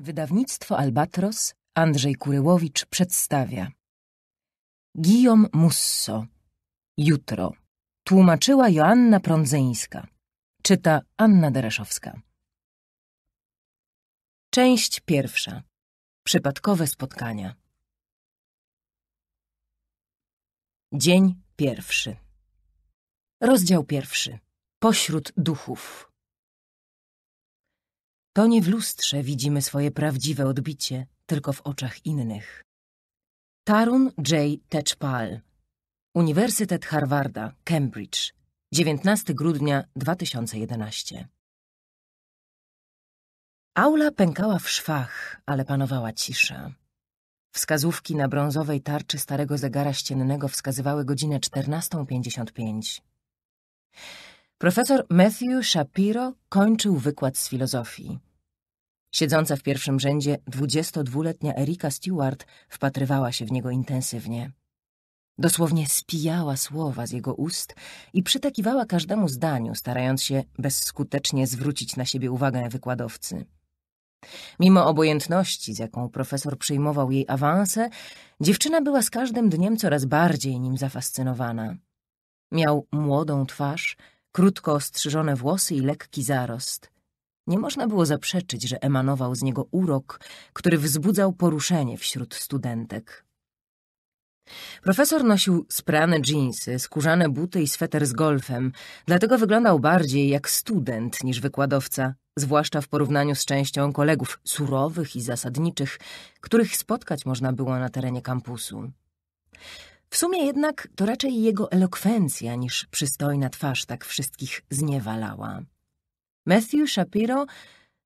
Wydawnictwo Albatros Andrzej Kuryłowicz przedstawia Guillaume Musso Jutro Tłumaczyła Joanna Prądzyńska Czyta Anna Dereszowska Część pierwsza Przypadkowe spotkania Dzień pierwszy Rozdział pierwszy Pośród duchów to nie w lustrze widzimy swoje prawdziwe odbicie, tylko w oczach innych. Tarun J. Techpal, Uniwersytet Harvarda, Cambridge, 19 grudnia 2011. Aula pękała w szwach, ale panowała cisza. Wskazówki na brązowej tarczy starego zegara ściennego wskazywały godzinę 14.55. Profesor Matthew Shapiro kończył wykład z filozofii. Siedząca w pierwszym rzędzie 22-letnia Erika Stewart wpatrywała się w niego intensywnie. Dosłownie spijała słowa z jego ust i przytakiwała każdemu zdaniu, starając się bezskutecznie zwrócić na siebie uwagę wykładowcy. Mimo obojętności, z jaką profesor przyjmował jej awanse, dziewczyna była z każdym dniem coraz bardziej nim zafascynowana. Miał młodą twarz, krótko ostrzyżone włosy i lekki zarost. Nie można było zaprzeczyć, że emanował z niego urok, który wzbudzał poruszenie wśród studentek. Profesor nosił sprane dżinsy, skórzane buty i sweter z golfem, dlatego wyglądał bardziej jak student niż wykładowca, zwłaszcza w porównaniu z częścią kolegów surowych i zasadniczych, których spotkać można było na terenie kampusu. W sumie jednak to raczej jego elokwencja niż przystojna twarz tak wszystkich zniewalała. Matthew Shapiro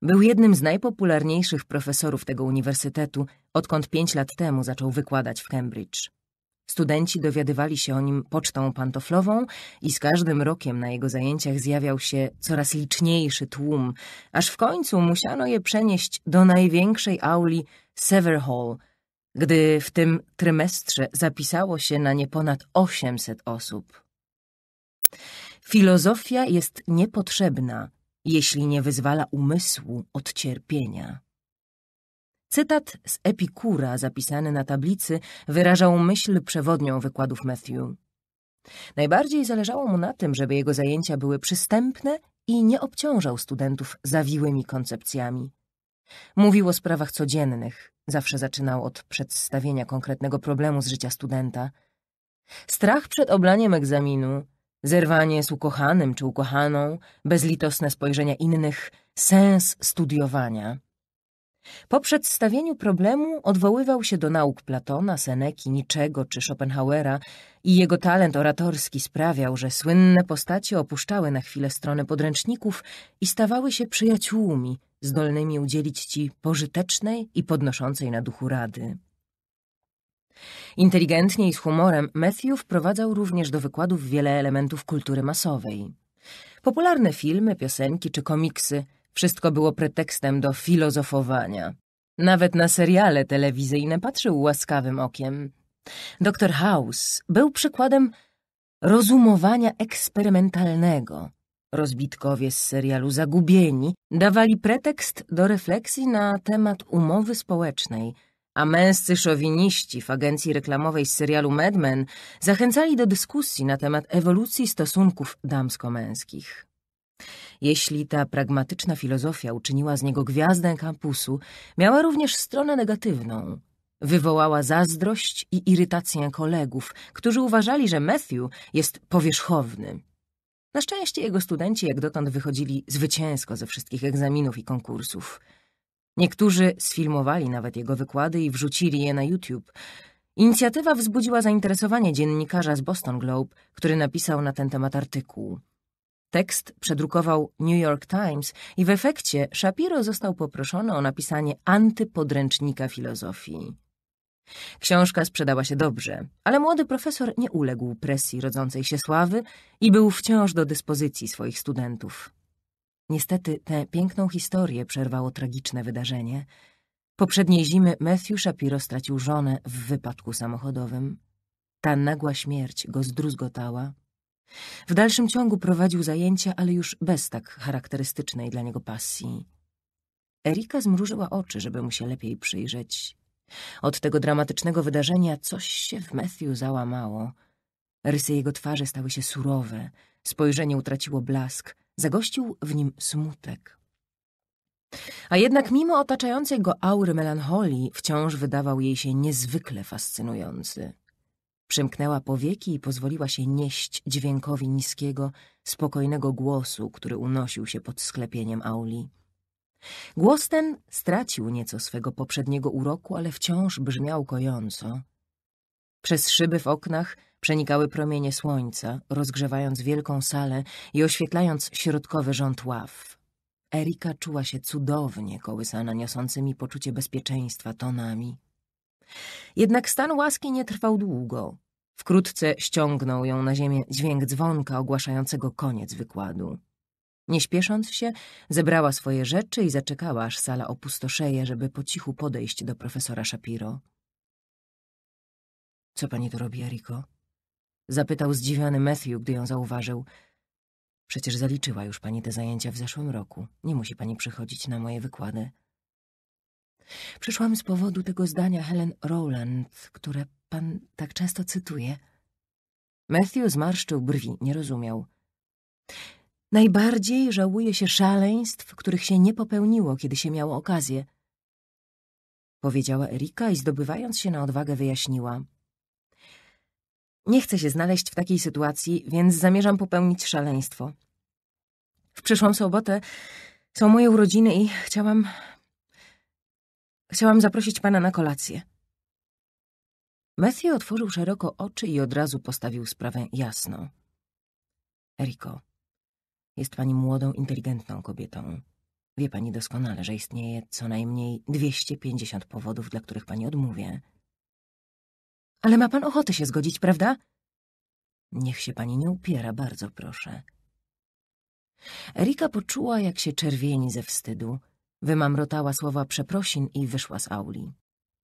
był jednym z najpopularniejszych profesorów tego uniwersytetu, odkąd pięć lat temu zaczął wykładać w Cambridge. Studenci dowiadywali się o nim pocztą pantoflową i z każdym rokiem na jego zajęciach zjawiał się coraz liczniejszy tłum, aż w końcu musiano je przenieść do największej auli Sever Hall – gdy w tym trymestrze zapisało się na nie ponad 800 osób. Filozofia jest niepotrzebna, jeśli nie wyzwala umysłu od cierpienia. Cytat z Epikura zapisany na tablicy wyrażał myśl przewodnią wykładów Matthew. Najbardziej zależało mu na tym, żeby jego zajęcia były przystępne i nie obciążał studentów zawiłymi koncepcjami. Mówił o sprawach codziennych, zawsze zaczynał od przedstawienia konkretnego problemu z życia studenta. Strach przed oblaniem egzaminu, zerwanie z ukochanym czy ukochaną, bezlitosne spojrzenia innych, sens studiowania. Po przedstawieniu problemu odwoływał się do nauk Platona, Seneki, Niczego czy Schopenhauera i jego talent oratorski sprawiał, że słynne postacie opuszczały na chwilę strony podręczników i stawały się przyjaciółmi zdolnymi udzielić ci pożytecznej i podnoszącej na duchu rady. Inteligentnie i z humorem Matthew wprowadzał również do wykładów wiele elementów kultury masowej. Popularne filmy, piosenki czy komiksy wszystko było pretekstem do filozofowania. Nawet na seriale telewizyjne patrzył łaskawym okiem. Doktor House był przykładem rozumowania eksperymentalnego, Rozbitkowie z serialu Zagubieni dawali pretekst do refleksji na temat umowy społecznej, a męscy szowiniści w agencji reklamowej z serialu Mad Men zachęcali do dyskusji na temat ewolucji stosunków damsko-męskich. Jeśli ta pragmatyczna filozofia uczyniła z niego gwiazdę kampusu, miała również stronę negatywną. Wywołała zazdrość i irytację kolegów, którzy uważali, że Matthew jest powierzchowny. Na szczęście jego studenci jak dotąd wychodzili zwycięsko ze wszystkich egzaminów i konkursów. Niektórzy sfilmowali nawet jego wykłady i wrzucili je na YouTube. Inicjatywa wzbudziła zainteresowanie dziennikarza z Boston Globe, który napisał na ten temat artykuł. Tekst przedrukował New York Times i w efekcie Shapiro został poproszony o napisanie antypodręcznika filozofii. Książka sprzedała się dobrze, ale młody profesor nie uległ presji rodzącej się sławy i był wciąż do dyspozycji swoich studentów. Niestety tę piękną historię przerwało tragiczne wydarzenie. Poprzedniej zimy Matthew Shapiro stracił żonę w wypadku samochodowym. Ta nagła śmierć go zdruzgotała. W dalszym ciągu prowadził zajęcia, ale już bez tak charakterystycznej dla niego pasji. Erika zmrużyła oczy, żeby mu się lepiej przyjrzeć. Od tego dramatycznego wydarzenia coś się w Matthew załamało. Rysy jego twarzy stały się surowe, spojrzenie utraciło blask, zagościł w nim smutek. A jednak mimo otaczającej go aury melancholii wciąż wydawał jej się niezwykle fascynujący. Przymknęła powieki i pozwoliła się nieść dźwiękowi niskiego, spokojnego głosu, który unosił się pod sklepieniem auli. Głos ten stracił nieco swego poprzedniego uroku, ale wciąż brzmiał kojąco. Przez szyby w oknach przenikały promienie słońca, rozgrzewając wielką salę i oświetlając środkowy rząd ław. Erika czuła się cudownie kołysana niosącymi poczucie bezpieczeństwa tonami. Jednak stan łaski nie trwał długo. Wkrótce ściągnął ją na ziemię dźwięk dzwonka ogłaszającego koniec wykładu. Nie śpiesząc się, zebrała swoje rzeczy i zaczekała, aż sala opustoszeje, żeby po cichu podejść do profesora Shapiro. Co pani tu robi, Eriko? Zapytał zdziwiony Matthew, gdy ją zauważył. Przecież zaliczyła już pani te zajęcia w zeszłym roku. Nie musi pani przychodzić na moje wykłady. Przyszłam z powodu tego zdania Helen Rowland, które pan tak często cytuje. Matthew zmarszczył brwi, nie rozumiał. Najbardziej żałuje się szaleństw, których się nie popełniło, kiedy się miało okazję. Powiedziała Erika i zdobywając się na odwagę wyjaśniła. Nie chcę się znaleźć w takiej sytuacji, więc zamierzam popełnić szaleństwo. W przyszłą sobotę są moje urodziny i chciałam... Chciałam zaprosić pana na kolację. Matthew otworzył szeroko oczy i od razu postawił sprawę jasno. Eriko, jest pani młodą, inteligentną kobietą. Wie pani doskonale, że istnieje co najmniej 250 powodów, dla których pani odmówię. Ale ma pan ochotę się zgodzić, prawda? Niech się pani nie upiera, bardzo proszę. Erika poczuła, jak się czerwieni ze wstydu. Wymamrotała słowa przeprosin i wyszła z auli.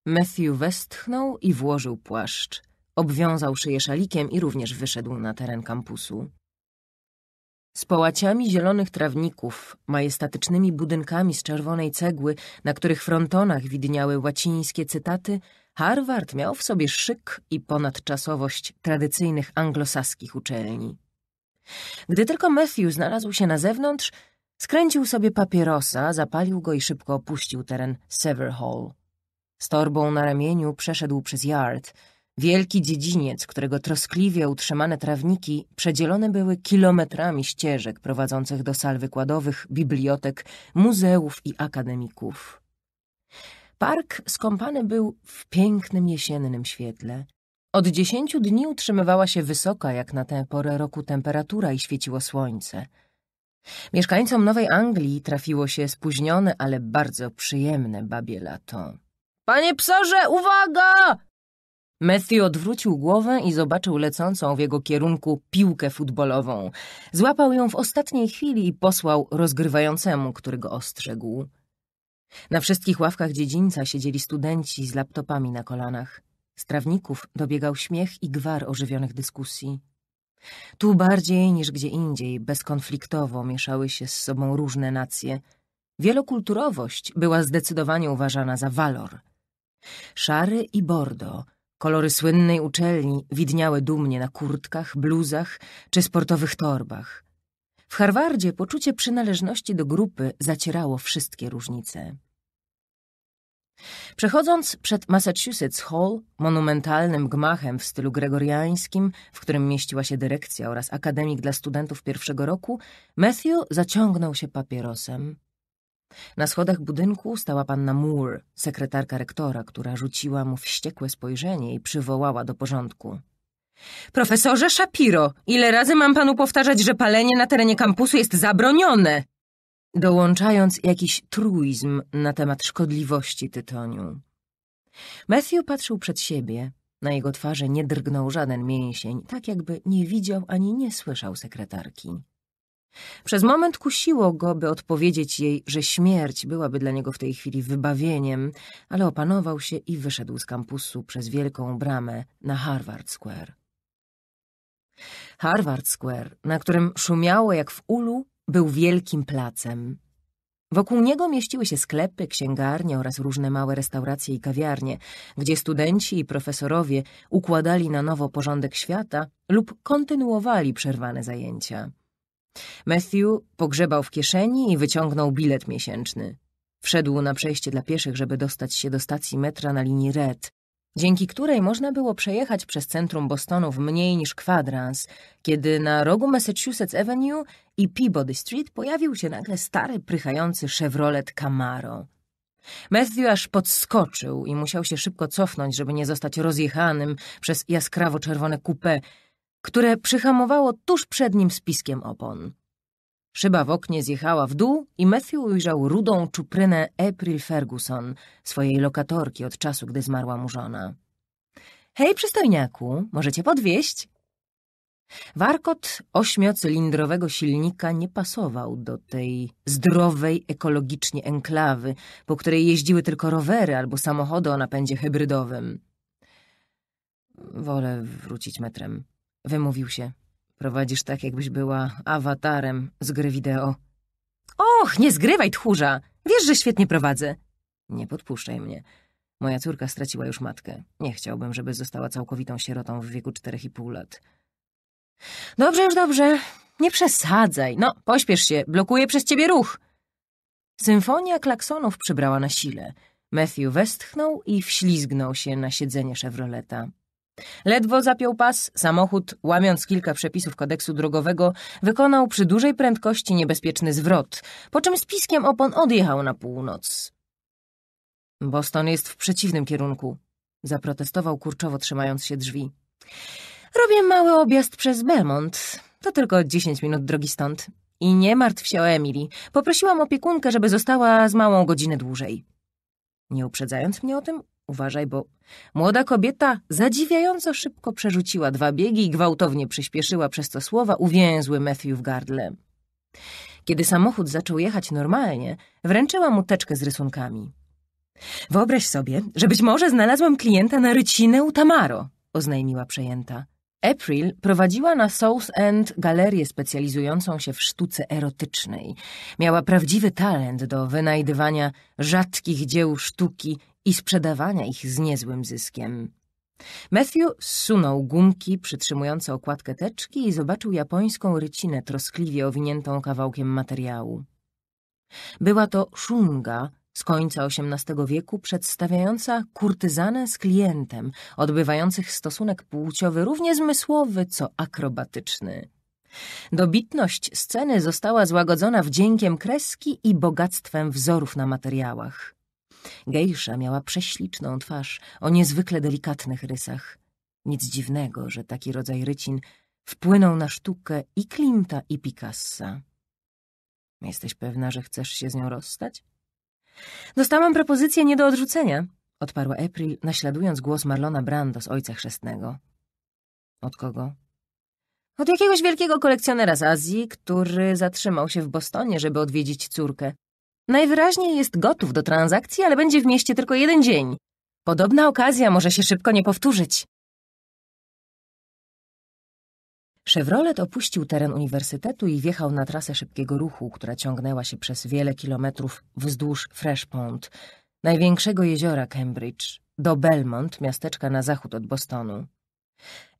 Matthew westchnął i włożył płaszcz. Obwiązał szyję szalikiem i również wyszedł na teren kampusu. Z połaciami zielonych trawników, majestatycznymi budynkami z czerwonej cegły, na których frontonach widniały łacińskie cytaty, Harvard miał w sobie szyk i ponadczasowość tradycyjnych anglosaskich uczelni. Gdy tylko Matthew znalazł się na zewnątrz, skręcił sobie papierosa, zapalił go i szybko opuścił teren Sever Hall. Z torbą na ramieniu przeszedł przez yard – Wielki dziedziniec, którego troskliwie utrzymane trawniki przedzielone były kilometrami ścieżek prowadzących do sal wykładowych, bibliotek, muzeów i akademików. Park skąpany był w pięknym jesiennym świetle. Od dziesięciu dni utrzymywała się wysoka jak na tę porę roku temperatura i świeciło słońce. Mieszkańcom Nowej Anglii trafiło się spóźnione, ale bardzo przyjemne babie lato. Panie psorze, uwaga! Matthew odwrócił głowę i zobaczył lecącą w jego kierunku piłkę futbolową. Złapał ją w ostatniej chwili i posłał rozgrywającemu, który go ostrzegł. Na wszystkich ławkach dziedzińca siedzieli studenci z laptopami na kolanach. Z trawników dobiegał śmiech i gwar ożywionych dyskusji. Tu bardziej niż gdzie indziej bezkonfliktowo mieszały się z sobą różne nacje. Wielokulturowość była zdecydowanie uważana za walor. Szary i bordo – Kolory słynnej uczelni widniały dumnie na kurtkach, bluzach czy sportowych torbach. W Harvardzie poczucie przynależności do grupy zacierało wszystkie różnice. Przechodząc przed Massachusetts Hall, monumentalnym gmachem w stylu gregoriańskim, w którym mieściła się dyrekcja oraz akademik dla studentów pierwszego roku, Matthew zaciągnął się papierosem, na schodach budynku stała panna Moore, sekretarka rektora, która rzuciła mu wściekłe spojrzenie i przywołała do porządku. Profesorze Shapiro, ile razy mam panu powtarzać, że palenie na terenie kampusu jest zabronione? Dołączając jakiś truizm na temat szkodliwości tytoniu. Matthew patrzył przed siebie. Na jego twarzy nie drgnął żaden mięsień, tak jakby nie widział ani nie słyszał sekretarki. Przez moment kusiło go, by odpowiedzieć jej, że śmierć byłaby dla niego w tej chwili wybawieniem, ale opanował się i wyszedł z kampusu przez wielką bramę na Harvard Square. Harvard Square, na którym szumiało jak w ulu, był wielkim placem. Wokół niego mieściły się sklepy, księgarnie oraz różne małe restauracje i kawiarnie, gdzie studenci i profesorowie układali na nowo porządek świata lub kontynuowali przerwane zajęcia. Matthew pogrzebał w kieszeni i wyciągnął bilet miesięczny. Wszedł na przejście dla pieszych, żeby dostać się do stacji metra na linii Red, dzięki której można było przejechać przez centrum Bostonu w mniej niż kwadrans, kiedy na rogu Massachusetts Avenue i Peabody Street pojawił się nagle stary, prychający Chevrolet Camaro. Matthew aż podskoczył i musiał się szybko cofnąć, żeby nie zostać rozjechanym przez jaskrawo-czerwone coupé, które przyhamowało tuż przed nim spiskiem opon. Szyba w oknie zjechała w dół i Matthew ujrzał rudą czuprynę April Ferguson, swojej lokatorki od czasu, gdy zmarła mu żona. Hej, przystojniaku, możecie podwieźć? Warkot ośmiocylindrowego silnika nie pasował do tej zdrowej ekologicznie enklawy, po której jeździły tylko rowery albo samochody o napędzie hybrydowym. Wolę wrócić metrem, Wymówił się. Prowadzisz tak, jakbyś była awatarem z gry wideo. Och, nie zgrywaj, tchórza! Wiesz, że świetnie prowadzę. Nie podpuszczaj mnie. Moja córka straciła już matkę. Nie chciałbym, żeby została całkowitą sierotą w wieku czterech i pół lat. Dobrze już, dobrze. Nie przesadzaj. No, pośpiesz się. Blokuję przez ciebie ruch. Symfonia klaksonów przybrała na sile. Matthew westchnął i wślizgnął się na siedzenie Chevroleta. Ledwo zapiął pas, samochód, łamiąc kilka przepisów kodeksu drogowego, wykonał przy dużej prędkości niebezpieczny zwrot, po czym z piskiem opon odjechał na północ. Boston jest w przeciwnym kierunku, zaprotestował kurczowo trzymając się drzwi. Robię mały objazd przez Belmont. To tylko dziesięć minut drogi stąd. I nie martw się o Emily. Poprosiłam opiekunkę, żeby została z małą godzinę dłużej. Nie uprzedzając mnie o tym, Uważaj, bo młoda kobieta zadziwiająco szybko przerzuciła dwa biegi i gwałtownie przyspieszyła, przez to słowa uwięzły Matthew w gardle. Kiedy samochód zaczął jechać normalnie, wręczyła mu teczkę z rysunkami. Wyobraź sobie, że być może znalazłam klienta na rycinę u Tamaro, oznajmiła przejęta. April prowadziła na South End galerię specjalizującą się w sztuce erotycznej. Miała prawdziwy talent do wynajdywania rzadkich dzieł sztuki i sprzedawania ich z niezłym zyskiem. Matthew zsunął gumki przytrzymujące okładkę teczki i zobaczył japońską rycinę troskliwie owiniętą kawałkiem materiału. Była to szunga z końca XVIII wieku przedstawiająca kurtyzanę z klientem, odbywających stosunek płciowy równie zmysłowy co akrobatyczny. Dobitność sceny została złagodzona wdziękiem kreski i bogactwem wzorów na materiałach. Gejsza miała prześliczną twarz o niezwykle delikatnych rysach. Nic dziwnego, że taki rodzaj rycin wpłynął na sztukę i Klimta, i Picassa. Jesteś pewna, że chcesz się z nią rozstać? Dostałam propozycję nie do odrzucenia, odparła April, naśladując głos Marlona Brando z Ojca Chrzestnego. Od kogo? Od jakiegoś wielkiego kolekcjonera z Azji, który zatrzymał się w Bostonie, żeby odwiedzić córkę. Najwyraźniej jest gotów do transakcji, ale będzie w mieście tylko jeden dzień. Podobna okazja może się szybko nie powtórzyć. Chevrolet opuścił teren uniwersytetu i wjechał na trasę szybkiego ruchu, która ciągnęła się przez wiele kilometrów wzdłuż Fresh Pond, największego jeziora Cambridge, do Belmont, miasteczka na zachód od Bostonu.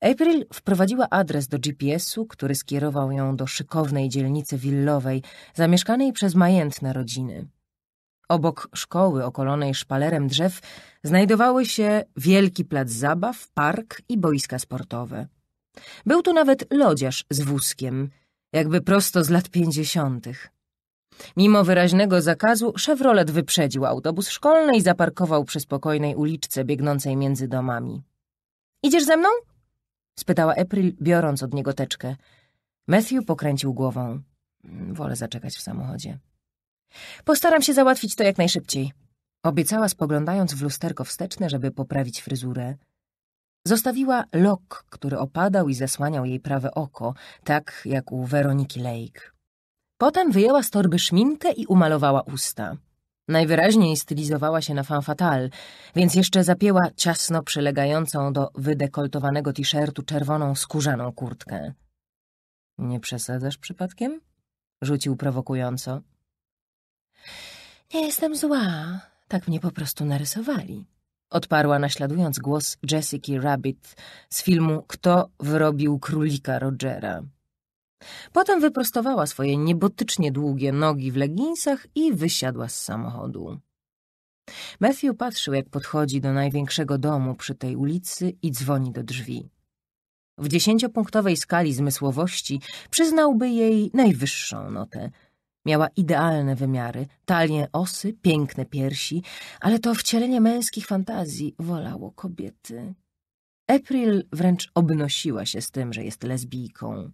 April wprowadziła adres do GPS-u, który skierował ją do szykownej dzielnicy willowej, zamieszkanej przez majętne rodziny. Obok szkoły okolonej szpalerem drzew znajdowały się wielki plac zabaw, park i boiska sportowe. Był tu nawet lodziarz z wózkiem, jakby prosto z lat pięćdziesiątych. Mimo wyraźnego zakazu, Chevrolet wyprzedził autobus szkolny i zaparkował przy spokojnej uliczce biegnącej między domami. Idziesz ze mną? spytała April, biorąc od niego teczkę. Matthew pokręcił głową. Mm, wolę zaczekać w samochodzie. Postaram się załatwić to jak najszybciej. Obiecała, spoglądając w lusterko wsteczne, żeby poprawić fryzurę. Zostawiła lok, który opadał i zasłaniał jej prawe oko, tak jak u Weroniki Lake. Potem wyjęła z torby szminkę i umalowała usta. Najwyraźniej stylizowała się na fan fatale, więc jeszcze zapięła ciasno przylegającą do wydekoltowanego t-shirtu czerwoną skórzaną kurtkę. Nie przesadzasz przypadkiem? Rzucił prowokująco. Nie jestem zła, tak mnie po prostu narysowali. Odparła naśladując głos Jessica Rabbit z filmu Kto wyrobił królika Rogera. Potem wyprostowała swoje niebotycznie długie nogi w leginsach i wysiadła z samochodu. Matthew patrzył, jak podchodzi do największego domu przy tej ulicy i dzwoni do drzwi. W dziesięciopunktowej skali zmysłowości przyznałby jej najwyższą notę. Miała idealne wymiary, talię osy, piękne piersi, ale to wcielenie męskich fantazji wolało kobiety. April wręcz obnosiła się z tym, że jest lesbijką.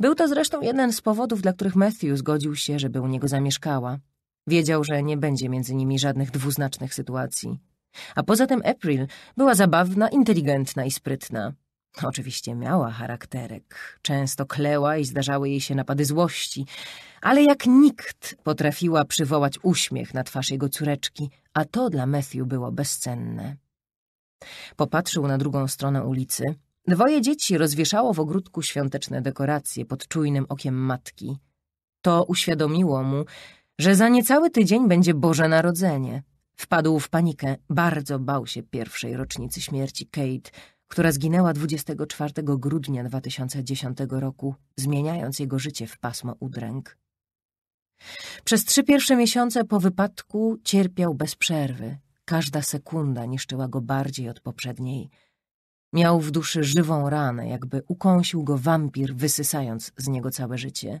Był to zresztą jeden z powodów, dla których Matthew zgodził się, żeby u niego zamieszkała. Wiedział, że nie będzie między nimi żadnych dwuznacznych sytuacji. A poza tym April była zabawna, inteligentna i sprytna. Oczywiście miała charakterek, często kleła i zdarzały jej się napady złości, ale jak nikt potrafiła przywołać uśmiech na twarz jego córeczki, a to dla Matthew było bezcenne. Popatrzył na drugą stronę ulicy, Dwoje dzieci rozwieszało w ogródku świąteczne dekoracje pod czujnym okiem matki. To uświadomiło mu, że za niecały tydzień będzie Boże Narodzenie. Wpadł w panikę, bardzo bał się pierwszej rocznicy śmierci Kate, która zginęła 24 grudnia 2010 roku, zmieniając jego życie w pasmo udręk. Przez trzy pierwsze miesiące po wypadku cierpiał bez przerwy. Każda sekunda niszczyła go bardziej od poprzedniej – Miał w duszy żywą ranę, jakby ukąsił go wampir, wysysając z niego całe życie.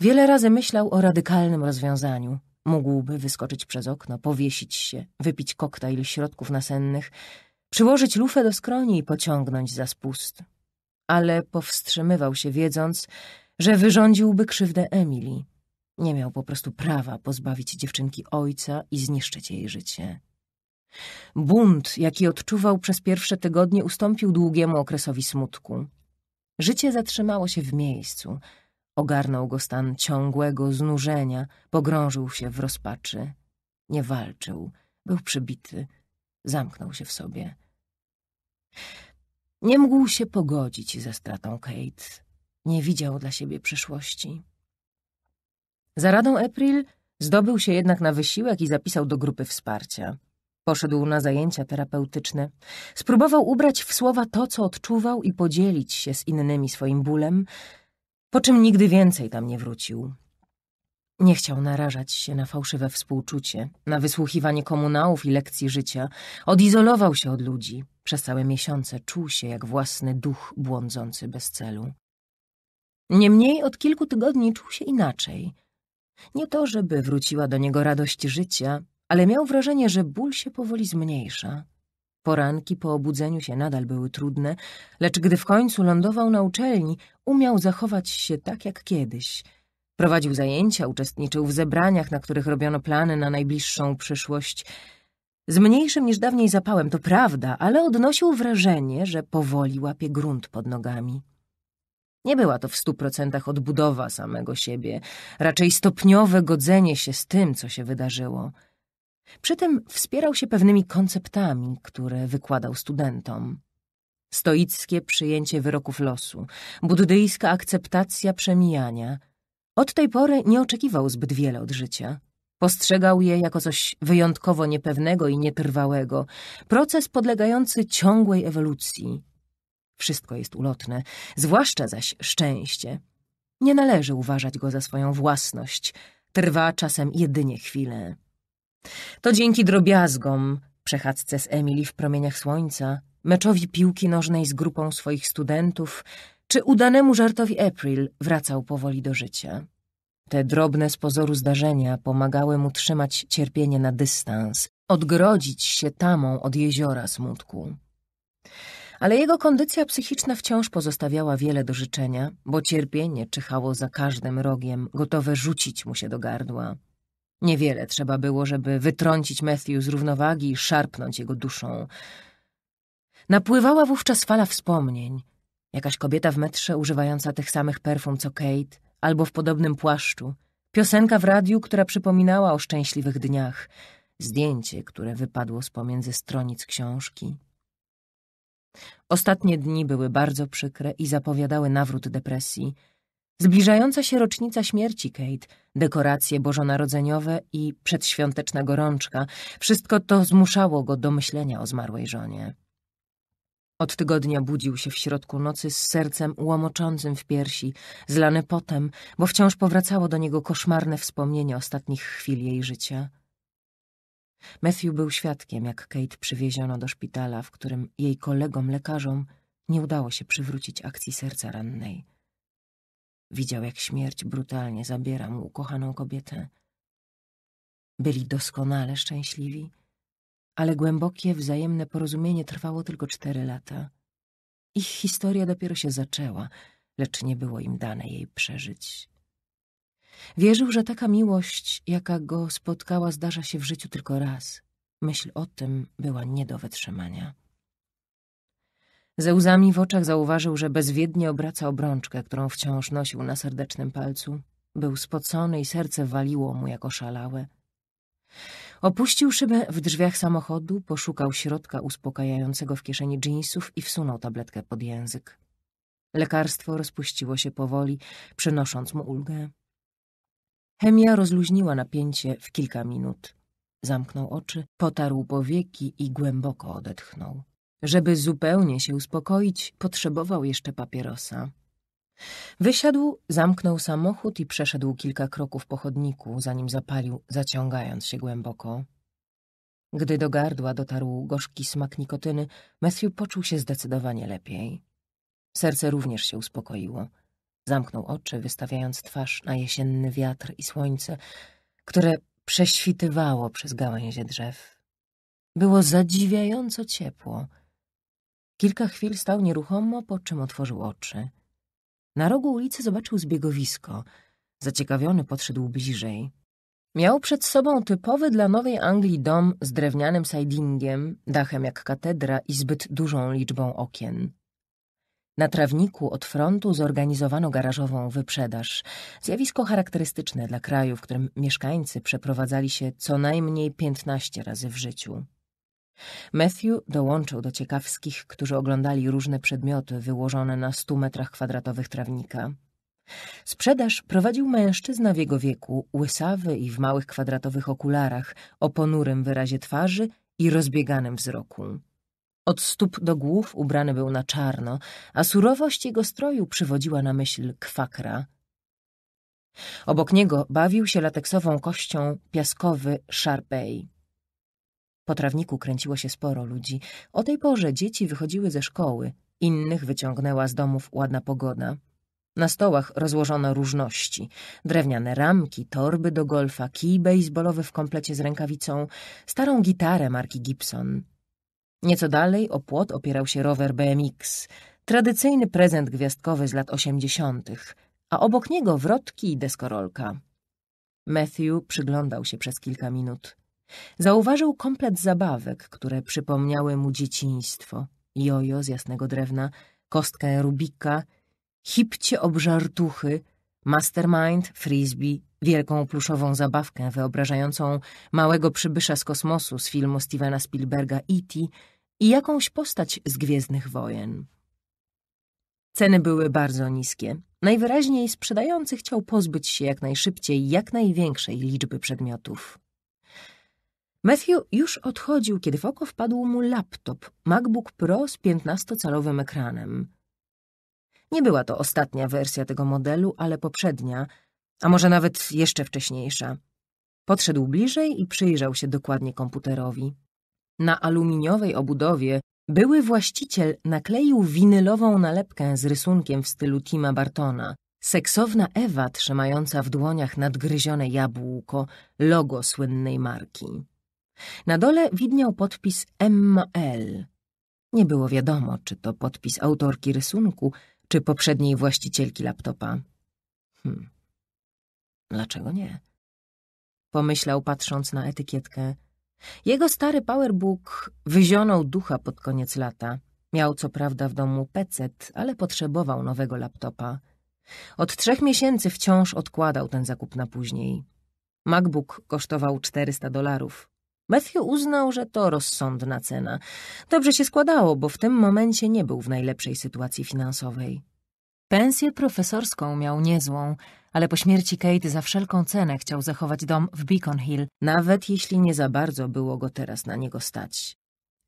Wiele razy myślał o radykalnym rozwiązaniu. Mógłby wyskoczyć przez okno, powiesić się, wypić koktajl środków nasennych, przyłożyć lufę do skroni i pociągnąć za spust. Ale powstrzymywał się, wiedząc, że wyrządziłby krzywdę Emilii. Nie miał po prostu prawa pozbawić dziewczynki ojca i zniszczyć jej życie. Bunt, jaki odczuwał przez pierwsze tygodnie, ustąpił długiemu okresowi smutku. Życie zatrzymało się w miejscu. Ogarnął go stan ciągłego znużenia, pogrążył się w rozpaczy. Nie walczył, był przybity, zamknął się w sobie. Nie mógł się pogodzić ze stratą Kate. Nie widział dla siebie przyszłości. Za radą April zdobył się jednak na wysiłek i zapisał do grupy wsparcia. Poszedł na zajęcia terapeutyczne. Spróbował ubrać w słowa to, co odczuwał i podzielić się z innymi swoim bólem, po czym nigdy więcej tam nie wrócił. Nie chciał narażać się na fałszywe współczucie, na wysłuchiwanie komunałów i lekcji życia. Odizolował się od ludzi. Przez całe miesiące czuł się jak własny duch błądzący bez celu. Niemniej od kilku tygodni czuł się inaczej. Nie to, żeby wróciła do niego radość życia, ale miał wrażenie, że ból się powoli zmniejsza. Poranki po obudzeniu się nadal były trudne, lecz gdy w końcu lądował na uczelni, umiał zachować się tak jak kiedyś. Prowadził zajęcia, uczestniczył w zebraniach, na których robiono plany na najbliższą przyszłość. Z mniejszym niż dawniej zapałem, to prawda, ale odnosił wrażenie, że powoli łapie grunt pod nogami. Nie była to w stu procentach odbudowa samego siebie, raczej stopniowe godzenie się z tym, co się wydarzyło – przy tym wspierał się pewnymi konceptami, które wykładał studentom. Stoickie przyjęcie wyroków losu, buddyjska akceptacja przemijania. Od tej pory nie oczekiwał zbyt wiele od życia. Postrzegał je jako coś wyjątkowo niepewnego i nietrwałego, proces podlegający ciągłej ewolucji. Wszystko jest ulotne, zwłaszcza zaś szczęście. Nie należy uważać go za swoją własność, trwa czasem jedynie chwilę. To dzięki drobiazgom, przechadzce z Emily w promieniach słońca, meczowi piłki nożnej z grupą swoich studentów, czy udanemu żartowi April wracał powoli do życia. Te drobne z pozoru zdarzenia pomagały mu trzymać cierpienie na dystans, odgrodzić się tamą od jeziora smutku. Ale jego kondycja psychiczna wciąż pozostawiała wiele do życzenia, bo cierpienie czyhało za każdym rogiem, gotowe rzucić mu się do gardła. Niewiele trzeba było, żeby wytrącić Matthew z równowagi i szarpnąć jego duszą. Napływała wówczas fala wspomnień. Jakaś kobieta w metrze używająca tych samych perfum co Kate, albo w podobnym płaszczu. Piosenka w radiu, która przypominała o szczęśliwych dniach. Zdjęcie, które wypadło z pomiędzy stronic książki. Ostatnie dni były bardzo przykre i zapowiadały nawrót depresji – Zbliżająca się rocznica śmierci Kate, dekoracje bożonarodzeniowe i przedświąteczna gorączka, wszystko to zmuszało go do myślenia o zmarłej żonie. Od tygodnia budził się w środku nocy z sercem łamoczącym w piersi, zlany potem, bo wciąż powracało do niego koszmarne wspomnienie ostatnich chwil jej życia. Matthew był świadkiem, jak Kate przywieziono do szpitala, w którym jej kolegom lekarzom nie udało się przywrócić akcji serca rannej. Widział, jak śmierć brutalnie zabiera mu ukochaną kobietę. Byli doskonale szczęśliwi, ale głębokie, wzajemne porozumienie trwało tylko cztery lata. Ich historia dopiero się zaczęła, lecz nie było im dane jej przeżyć. Wierzył, że taka miłość, jaka go spotkała, zdarza się w życiu tylko raz. Myśl o tym była nie do wytrzymania. Ze łzami w oczach zauważył, że bezwiednie obraca obrączkę, którą wciąż nosił na serdecznym palcu. Był spocony i serce waliło mu jako szalałe. Opuścił szybę w drzwiach samochodu, poszukał środka uspokajającego w kieszeni dżinsów i wsunął tabletkę pod język. Lekarstwo rozpuściło się powoli, przynosząc mu ulgę. Chemia rozluźniła napięcie w kilka minut. Zamknął oczy, potarł powieki i głęboko odetchnął. Żeby zupełnie się uspokoić, potrzebował jeszcze papierosa. Wysiadł, zamknął samochód i przeszedł kilka kroków po chodniku, zanim zapalił, zaciągając się głęboko. Gdy do gardła dotarł gorzki smak nikotyny, Matthew poczuł się zdecydowanie lepiej. Serce również się uspokoiło. Zamknął oczy, wystawiając twarz na jesienny wiatr i słońce, które prześwitywało przez gałęzie drzew. Było zadziwiająco ciepło — Kilka chwil stał nieruchomo, po czym otworzył oczy. Na rogu ulicy zobaczył zbiegowisko. Zaciekawiony podszedł bliżej. Miał przed sobą typowy dla Nowej Anglii dom z drewnianym sidingiem, dachem jak katedra i zbyt dużą liczbą okien. Na trawniku od frontu zorganizowano garażową wyprzedaż. Zjawisko charakterystyczne dla kraju, w którym mieszkańcy przeprowadzali się co najmniej 15 razy w życiu. Matthew dołączył do ciekawskich, którzy oglądali różne przedmioty wyłożone na stu metrach kwadratowych trawnika. Sprzedaż prowadził mężczyzna w jego wieku, łysawy i w małych kwadratowych okularach, o ponurym wyrazie twarzy i rozbieganym wzroku. Od stóp do głów ubrany był na czarno, a surowość jego stroju przywodziła na myśl kwakra. Obok niego bawił się lateksową kością piaskowy Sharpei. Po trawniku kręciło się sporo ludzi. O tej porze dzieci wychodziły ze szkoły, innych wyciągnęła z domów ładna pogoda. Na stołach rozłożono różności. Drewniane ramki, torby do golfa, kij baseballowy w komplecie z rękawicą, starą gitarę marki Gibson. Nieco dalej o płot opierał się rower BMX, tradycyjny prezent gwiazdkowy z lat osiemdziesiątych, a obok niego wrotki i deskorolka. Matthew przyglądał się przez kilka minut. Zauważył komplet zabawek, które przypomniały mu dzieciństwo. Jojo z jasnego drewna, kostkę Rubika, hipcie obżartuchy, mastermind, frisbee, wielką pluszową zabawkę wyobrażającą małego przybysza z kosmosu z filmu Stevena Spielberga E.T. i jakąś postać z Gwiezdnych Wojen. Ceny były bardzo niskie. Najwyraźniej sprzedający chciał pozbyć się jak najszybciej jak największej liczby przedmiotów. Matthew już odchodził, kiedy w oko wpadł mu laptop MacBook Pro z 15-calowym ekranem. Nie była to ostatnia wersja tego modelu, ale poprzednia, a może nawet jeszcze wcześniejsza. Podszedł bliżej i przyjrzał się dokładnie komputerowi. Na aluminiowej obudowie były właściciel nakleił winylową nalepkę z rysunkiem w stylu Tima Bartona. Seksowna Ewa trzymająca w dłoniach nadgryzione jabłko, logo słynnej marki. Na dole widniał podpis M.L. Nie było wiadomo, czy to podpis autorki rysunku, czy poprzedniej właścicielki laptopa. Hm. Dlaczego nie? Pomyślał, patrząc na etykietkę. Jego stary powerbook wyzionął ducha pod koniec lata. Miał co prawda w domu pecet, ale potrzebował nowego laptopa. Od trzech miesięcy wciąż odkładał ten zakup na później. MacBook kosztował 400 dolarów. Matthew uznał, że to rozsądna cena. Dobrze się składało, bo w tym momencie nie był w najlepszej sytuacji finansowej. Pensję profesorską miał niezłą, ale po śmierci Kate za wszelką cenę chciał zachować dom w Beacon Hill, nawet jeśli nie za bardzo było go teraz na niego stać.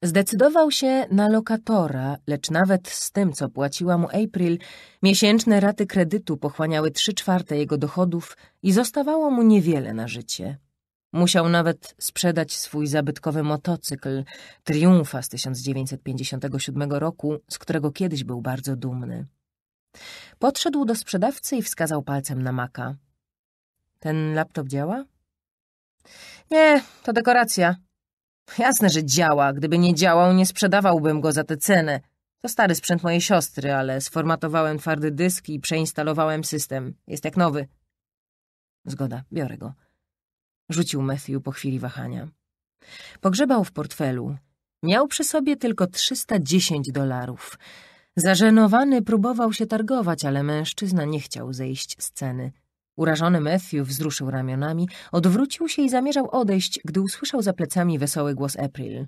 Zdecydował się na lokatora, lecz nawet z tym, co płaciła mu April, miesięczne raty kredytu pochłaniały trzy czwarte jego dochodów i zostawało mu niewiele na życie. Musiał nawet sprzedać swój zabytkowy motocykl Triumfa z 1957 roku, z którego kiedyś był bardzo dumny. Podszedł do sprzedawcy i wskazał palcem na Maka. Ten laptop działa? Nie, to dekoracja. Jasne, że działa. Gdyby nie działał, nie sprzedawałbym go za tę cenę. To stary sprzęt mojej siostry, ale sformatowałem twardy dysk i przeinstalowałem system. Jest jak nowy. Zgoda, biorę go rzucił Matthew po chwili wahania. Pogrzebał w portfelu. Miał przy sobie tylko 310 dolarów. Zażenowany próbował się targować, ale mężczyzna nie chciał zejść z ceny. Urażony Matthew wzruszył ramionami, odwrócił się i zamierzał odejść, gdy usłyszał za plecami wesoły głos April.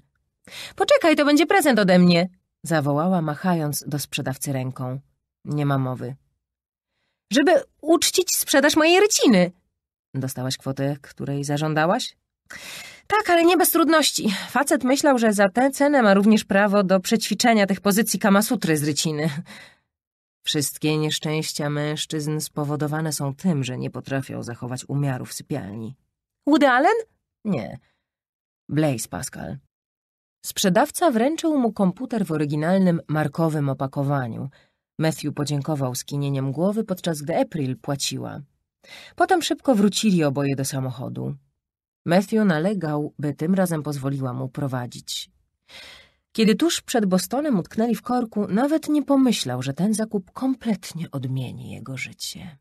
Poczekaj, to będzie prezent ode mnie! zawołała, machając do sprzedawcy ręką. Nie ma mowy. Żeby uczcić sprzedaż mojej ryciny! Dostałaś kwotę, której zażądałaś? Tak, ale nie bez trudności. Facet myślał, że za tę cenę ma również prawo do przećwiczenia tych pozycji kamasutry z ryciny. Wszystkie nieszczęścia mężczyzn spowodowane są tym, że nie potrafią zachować umiaru w sypialni. Woody Allen? Nie. Blaise Pascal. Sprzedawca wręczył mu komputer w oryginalnym, markowym opakowaniu. Matthew podziękował skinieniem głowy, podczas gdy April płaciła. Potem szybko wrócili oboje do samochodu. Matthew nalegał, by tym razem pozwoliła mu prowadzić. Kiedy tuż przed Bostonem utknęli w korku, nawet nie pomyślał, że ten zakup kompletnie odmieni jego życie.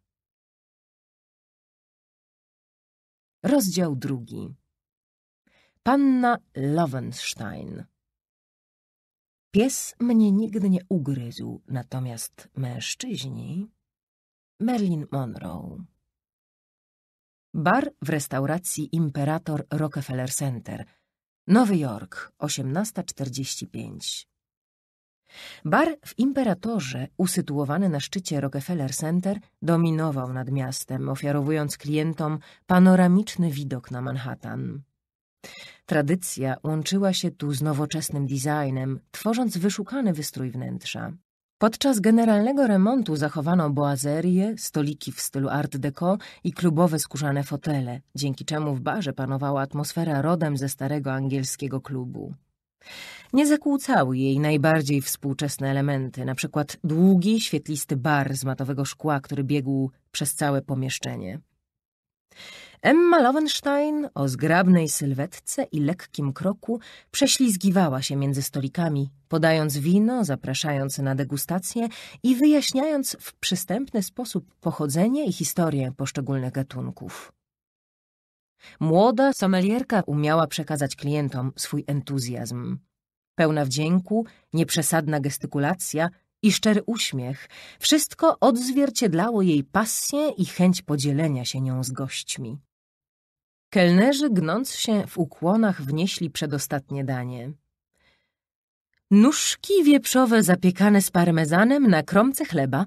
Rozdział drugi. Panna Lovenstein. Pies mnie nigdy nie ugryzł, natomiast mężczyźni... Merlin Monroe. Bar w restauracji Imperator Rockefeller Center. Nowy Jork, 1845. Bar w Imperatorze, usytuowany na szczycie Rockefeller Center, dominował nad miastem, ofiarowując klientom panoramiczny widok na Manhattan. Tradycja łączyła się tu z nowoczesnym designem, tworząc wyszukany wystrój wnętrza. Podczas generalnego remontu zachowano boazerie, stoliki w stylu art deco i klubowe skórzane fotele, dzięki czemu w barze panowała atmosfera rodem ze starego angielskiego klubu. Nie zakłócały jej najbardziej współczesne elementy, na przykład długi, świetlisty bar z matowego szkła, który biegł przez całe pomieszczenie. Emma Lowenstein o zgrabnej sylwetce i lekkim kroku prześlizgiwała się między stolikami, podając wino, zapraszając na degustację i wyjaśniając w przystępny sposób pochodzenie i historię poszczególnych gatunków. Młoda somelierka umiała przekazać klientom swój entuzjazm. Pełna wdzięku, nieprzesadna gestykulacja i szczery uśmiech, wszystko odzwierciedlało jej pasję i chęć podzielenia się nią z gośćmi. Kelnerzy, gnąc się w ukłonach, wnieśli przedostatnie danie. Nóżki wieprzowe zapiekane z parmezanem na kromce chleba,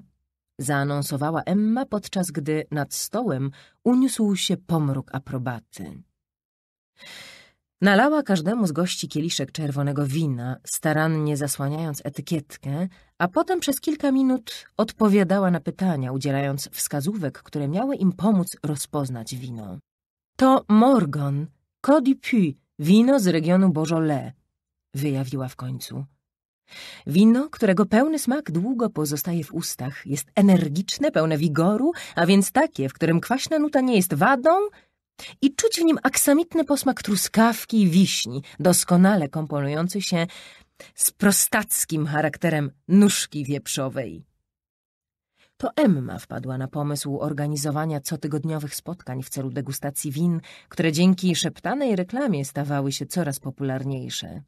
zaanonsowała Emma, podczas gdy nad stołem uniósł się pomruk aprobaty. Nalała każdemu z gości kieliszek czerwonego wina, starannie zasłaniając etykietkę, a potem przez kilka minut odpowiadała na pytania, udzielając wskazówek, które miały im pomóc rozpoznać wino. To Morgan, Cody Puy, wino z regionu Beaujolais, wyjawiła w końcu. Wino, którego pełny smak długo pozostaje w ustach, jest energiczne, pełne wigoru, a więc takie, w którym kwaśna nuta nie jest wadą i czuć w nim aksamitny posmak truskawki i wiśni, doskonale komponujący się z prostackim charakterem nóżki wieprzowej. To Emma wpadła na pomysł organizowania cotygodniowych spotkań w celu degustacji win, które dzięki szeptanej reklamie stawały się coraz popularniejsze.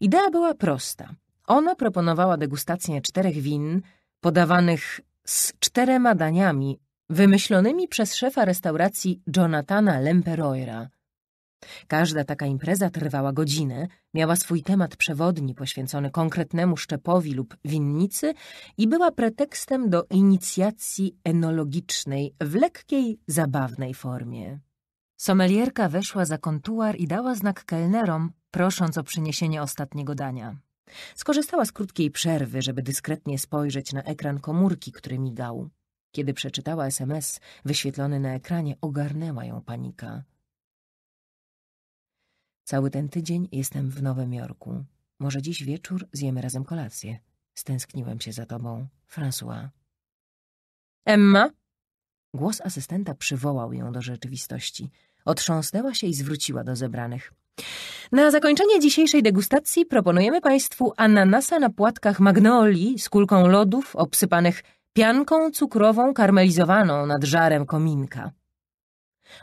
Idea była prosta. Ona proponowała degustację czterech win podawanych z czterema daniami wymyślonymi przez szefa restauracji Jonathana Lemperoira. Każda taka impreza trwała godzinę, miała swój temat przewodni poświęcony konkretnemu szczepowi lub winnicy i była pretekstem do inicjacji enologicznej w lekkiej, zabawnej formie. Somelierka weszła za kontuar i dała znak kelnerom, prosząc o przyniesienie ostatniego dania. Skorzystała z krótkiej przerwy, żeby dyskretnie spojrzeć na ekran komórki, który migał. Kiedy przeczytała SMS wyświetlony na ekranie, ogarnęła ją panika. Cały ten tydzień jestem w Nowym Jorku. Może dziś wieczór zjemy razem kolację. Stęskniłem się za tobą, François. Emma? Głos asystenta przywołał ją do rzeczywistości. Otrząsnęła się i zwróciła do zebranych. Na zakończenie dzisiejszej degustacji proponujemy Państwu ananasa na płatkach magnolii z kulką lodów obsypanych pianką cukrową karmelizowaną nad żarem kominka.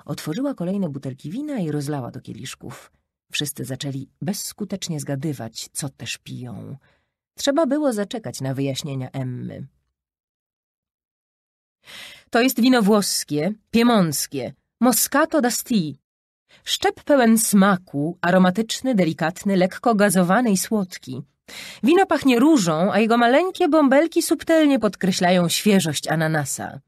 Otworzyła kolejne butelki wina i rozlała do kieliszków. Wszyscy zaczęli bezskutecznie zgadywać, co też piją. Trzeba było zaczekać na wyjaśnienia Emmy. To jest wino włoskie, piemąckie, Moscato d'Asti. Szczep pełen smaku, aromatyczny, delikatny, lekko gazowany i słodki. Wino pachnie różą, a jego maleńkie bąbelki subtelnie podkreślają świeżość ananasa.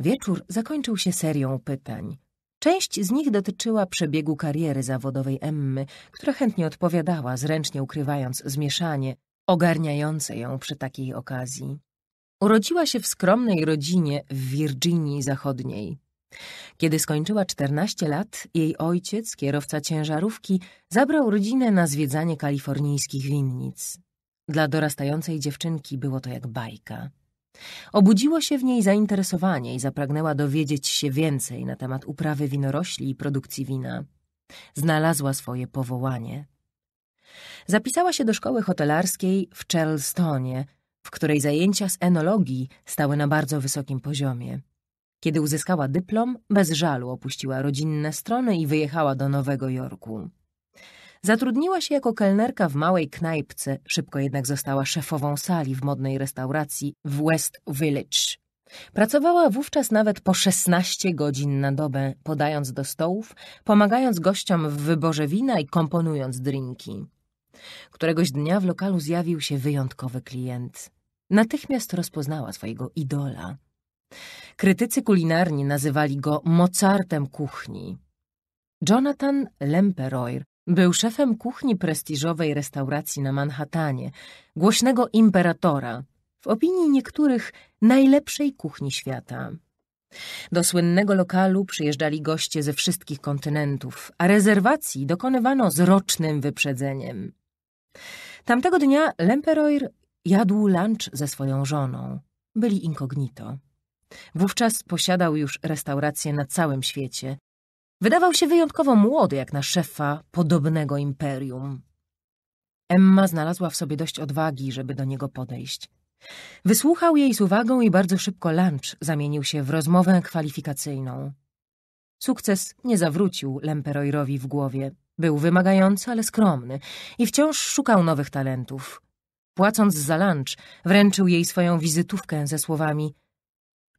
Wieczór zakończył się serią pytań. Część z nich dotyczyła przebiegu kariery zawodowej Emmy, która chętnie odpowiadała, zręcznie ukrywając zmieszanie, ogarniające ją przy takiej okazji. Urodziła się w skromnej rodzinie w Virginii Zachodniej. Kiedy skończyła 14 lat, jej ojciec, kierowca ciężarówki, zabrał rodzinę na zwiedzanie kalifornijskich winnic. Dla dorastającej dziewczynki było to jak bajka. Obudziło się w niej zainteresowanie i zapragnęła dowiedzieć się więcej na temat uprawy winorośli i produkcji wina. Znalazła swoje powołanie. Zapisała się do szkoły hotelarskiej w Charlestonie, w której zajęcia z enologii stały na bardzo wysokim poziomie. Kiedy uzyskała dyplom, bez żalu opuściła rodzinne strony i wyjechała do Nowego Jorku. Zatrudniła się jako kelnerka w małej knajpce, szybko jednak została szefową sali w modnej restauracji w West Village. Pracowała wówczas nawet po 16 godzin na dobę, podając do stołów, pomagając gościom w wyborze wina i komponując drinki. Któregoś dnia w lokalu zjawił się wyjątkowy klient. Natychmiast rozpoznała swojego idola. Krytycy kulinarni nazywali go Mozartem kuchni. Jonathan Lemperoy był szefem kuchni prestiżowej restauracji na Manhattanie, głośnego imperatora, w opinii niektórych najlepszej kuchni świata. Do słynnego lokalu przyjeżdżali goście ze wszystkich kontynentów, a rezerwacji dokonywano z rocznym wyprzedzeniem. Tamtego dnia Lemperoir jadł lunch ze swoją żoną. Byli inkognito. Wówczas posiadał już restauracje na całym świecie, Wydawał się wyjątkowo młody jak na szefa podobnego imperium. Emma znalazła w sobie dość odwagi, żeby do niego podejść. Wysłuchał jej z uwagą i bardzo szybko lunch zamienił się w rozmowę kwalifikacyjną. Sukces nie zawrócił Lemperojrowi w głowie. Był wymagający, ale skromny i wciąż szukał nowych talentów. Płacąc za lunch, wręczył jej swoją wizytówkę ze słowami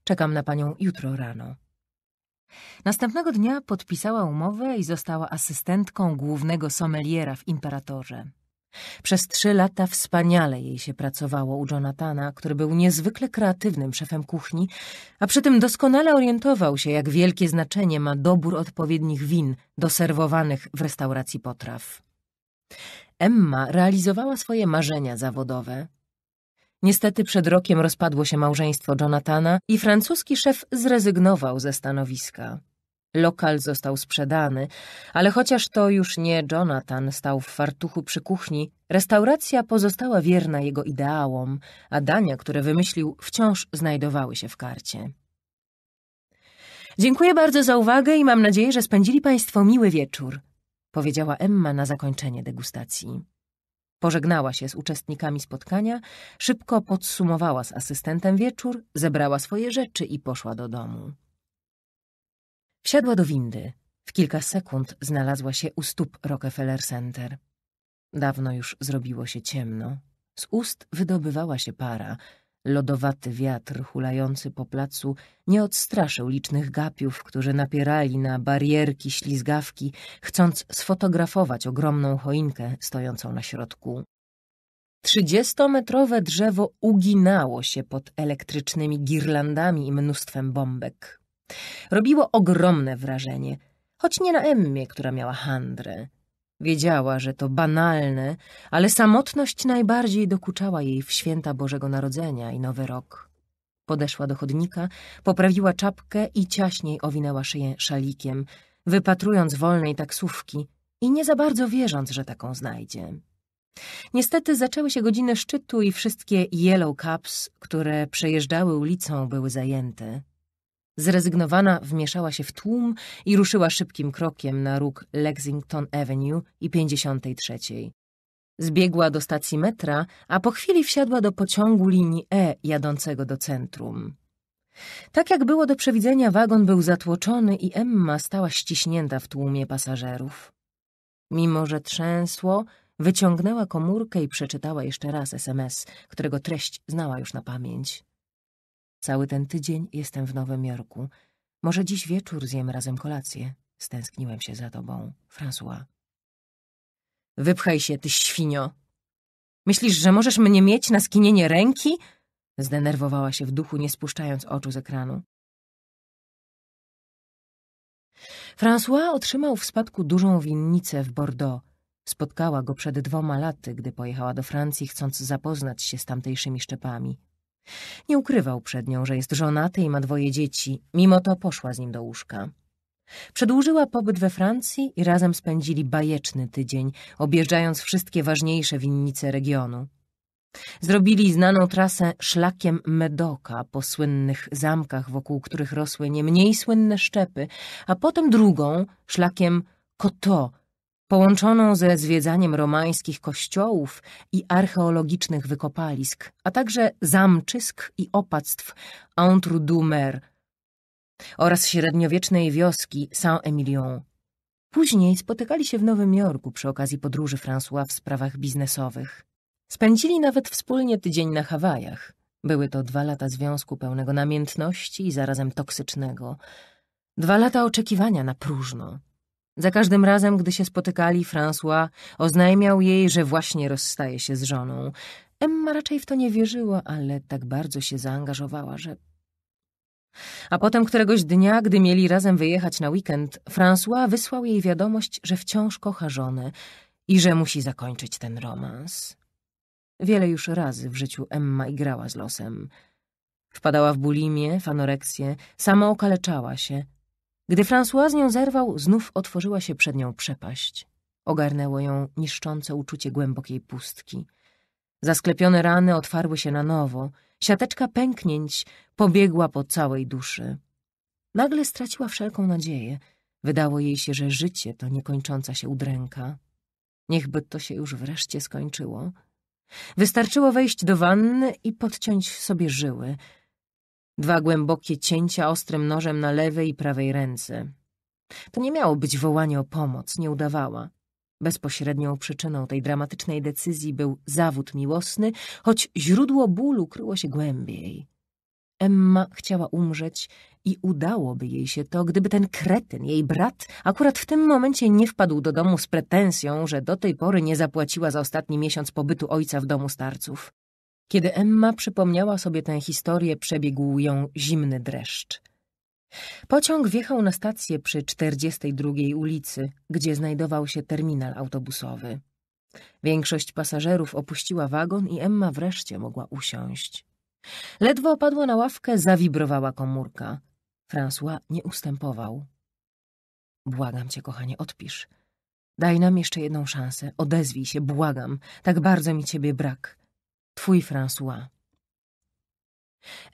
Czekam na panią jutro rano. Następnego dnia podpisała umowę i została asystentką głównego sommeliera w Imperatorze. Przez trzy lata wspaniale jej się pracowało u Jonathana, który był niezwykle kreatywnym szefem kuchni, a przy tym doskonale orientował się, jak wielkie znaczenie ma dobór odpowiednich win doserwowanych w restauracji potraw. Emma realizowała swoje marzenia zawodowe, Niestety przed rokiem rozpadło się małżeństwo Jonathana i francuski szef zrezygnował ze stanowiska. Lokal został sprzedany, ale chociaż to już nie Jonathan stał w fartuchu przy kuchni, restauracja pozostała wierna jego ideałom, a dania, które wymyślił, wciąż znajdowały się w karcie. Dziękuję bardzo za uwagę i mam nadzieję, że spędzili Państwo miły wieczór, powiedziała Emma na zakończenie degustacji. Pożegnała się z uczestnikami spotkania, szybko podsumowała z asystentem wieczór, zebrała swoje rzeczy i poszła do domu. Wsiadła do windy. W kilka sekund znalazła się u stóp Rockefeller Center. Dawno już zrobiło się ciemno. Z ust wydobywała się para – Lodowaty wiatr hulający po placu nie odstraszył licznych gapiów, którzy napierali na barierki ślizgawki, chcąc sfotografować ogromną choinkę stojącą na środku. Trzydziestometrowe drzewo uginało się pod elektrycznymi girlandami i mnóstwem bombek. Robiło ogromne wrażenie, choć nie na Emmie, która miała handrę. Wiedziała, że to banalne, ale samotność najbardziej dokuczała jej w święta Bożego Narodzenia i Nowy Rok. Podeszła do chodnika, poprawiła czapkę i ciaśniej owinęła szyję szalikiem, wypatrując wolnej taksówki i nie za bardzo wierząc, że taką znajdzie. Niestety zaczęły się godziny szczytu i wszystkie yellow caps, które przejeżdżały ulicą, były zajęte. Zrezygnowana wmieszała się w tłum i ruszyła szybkim krokiem na róg Lexington Avenue i 53. Zbiegła do stacji metra, a po chwili wsiadła do pociągu linii E jadącego do centrum. Tak jak było do przewidzenia, wagon był zatłoczony i Emma stała ściśnięta w tłumie pasażerów. Mimo, że trzęsło, wyciągnęła komórkę i przeczytała jeszcze raz SMS, którego treść znała już na pamięć. Cały ten tydzień jestem w Nowym Jorku. Może dziś wieczór zjem razem kolację. Stęskniłem się za tobą, François. Wypchaj się, ty świnio! Myślisz, że możesz mnie mieć na skinienie ręki? Zdenerwowała się w duchu, nie spuszczając oczu z ekranu. François otrzymał w spadku dużą winnicę w Bordeaux. Spotkała go przed dwoma laty, gdy pojechała do Francji, chcąc zapoznać się z tamtejszymi szczepami. Nie ukrywał przed nią, że jest żonaty i ma dwoje dzieci, mimo to poszła z nim do łóżka. Przedłużyła pobyt we Francji i razem spędzili bajeczny tydzień, objeżdżając wszystkie ważniejsze winnice regionu. Zrobili znaną trasę szlakiem Medoka po słynnych zamkach, wokół których rosły nie mniej słynne szczepy, a potem drugą szlakiem Coteau, połączoną ze zwiedzaniem romańskich kościołów i archeologicznych wykopalisk, a także zamczysk i opactw entre du oraz średniowiecznej wioski Saint-Emilion. Później spotykali się w Nowym Jorku przy okazji podróży François w sprawach biznesowych. Spędzili nawet wspólnie tydzień na Hawajach. Były to dwa lata związku pełnego namiętności i zarazem toksycznego. Dwa lata oczekiwania na próżno, za każdym razem, gdy się spotykali, François oznajmiał jej, że właśnie rozstaje się z żoną. Emma raczej w to nie wierzyła, ale tak bardzo się zaangażowała, że... A potem któregoś dnia, gdy mieli razem wyjechać na weekend, François wysłał jej wiadomość, że wciąż kocha żonę i że musi zakończyć ten romans. Wiele już razy w życiu Emma igrała z losem. Wpadała w bulimię, fanoreksję, sama okaleczała się, gdy François z nią zerwał, znów otworzyła się przed nią przepaść. Ogarnęło ją niszczące uczucie głębokiej pustki. Zasklepione rany otwarły się na nowo. Siateczka pęknięć pobiegła po całej duszy. Nagle straciła wszelką nadzieję. Wydało jej się, że życie to niekończąca się udręka. Niechby to się już wreszcie skończyło. Wystarczyło wejść do wanny i podciąć sobie żyły – Dwa głębokie cięcia ostrym nożem na lewej i prawej ręce. To nie miało być wołanie o pomoc, nie udawała. Bezpośrednią przyczyną tej dramatycznej decyzji był zawód miłosny, choć źródło bólu kryło się głębiej. Emma chciała umrzeć i udałoby jej się to, gdyby ten kretyn, jej brat, akurat w tym momencie nie wpadł do domu z pretensją, że do tej pory nie zapłaciła za ostatni miesiąc pobytu ojca w domu starców. Kiedy Emma przypomniała sobie tę historię, przebiegł ją zimny dreszcz. Pociąg wjechał na stację przy 42 ulicy, gdzie znajdował się terminal autobusowy. Większość pasażerów opuściła wagon i Emma wreszcie mogła usiąść. Ledwo opadła na ławkę, zawibrowała komórka. François nie ustępował. Błagam cię, kochanie, odpisz. Daj nam jeszcze jedną szansę. Odezwij się, błagam. Tak bardzo mi ciebie brak. Twój François.